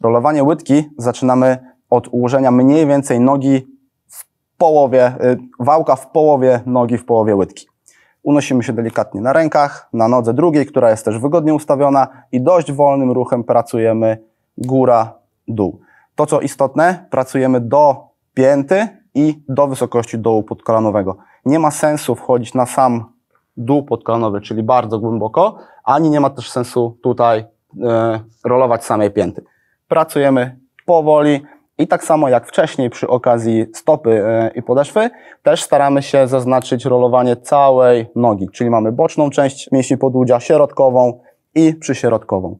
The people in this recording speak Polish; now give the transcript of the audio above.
Rolowanie łydki zaczynamy od ułożenia mniej więcej nogi w połowie, y, wałka w połowie nogi, w połowie łydki. Unosimy się delikatnie na rękach, na nodze drugiej, która jest też wygodnie ustawiona i dość wolnym ruchem pracujemy góra, dół. To co istotne, pracujemy do pięty i do wysokości dołu podkolanowego. Nie ma sensu wchodzić na sam dół podkolanowy, czyli bardzo głęboko, ani nie ma też sensu tutaj e, rolować samej pięty pracujemy powoli i tak samo jak wcześniej przy okazji stopy e, i podeszwy, też staramy się zaznaczyć rolowanie całej nogi, czyli mamy boczną część mięśni podłudzia, środkową i przyśrodkową.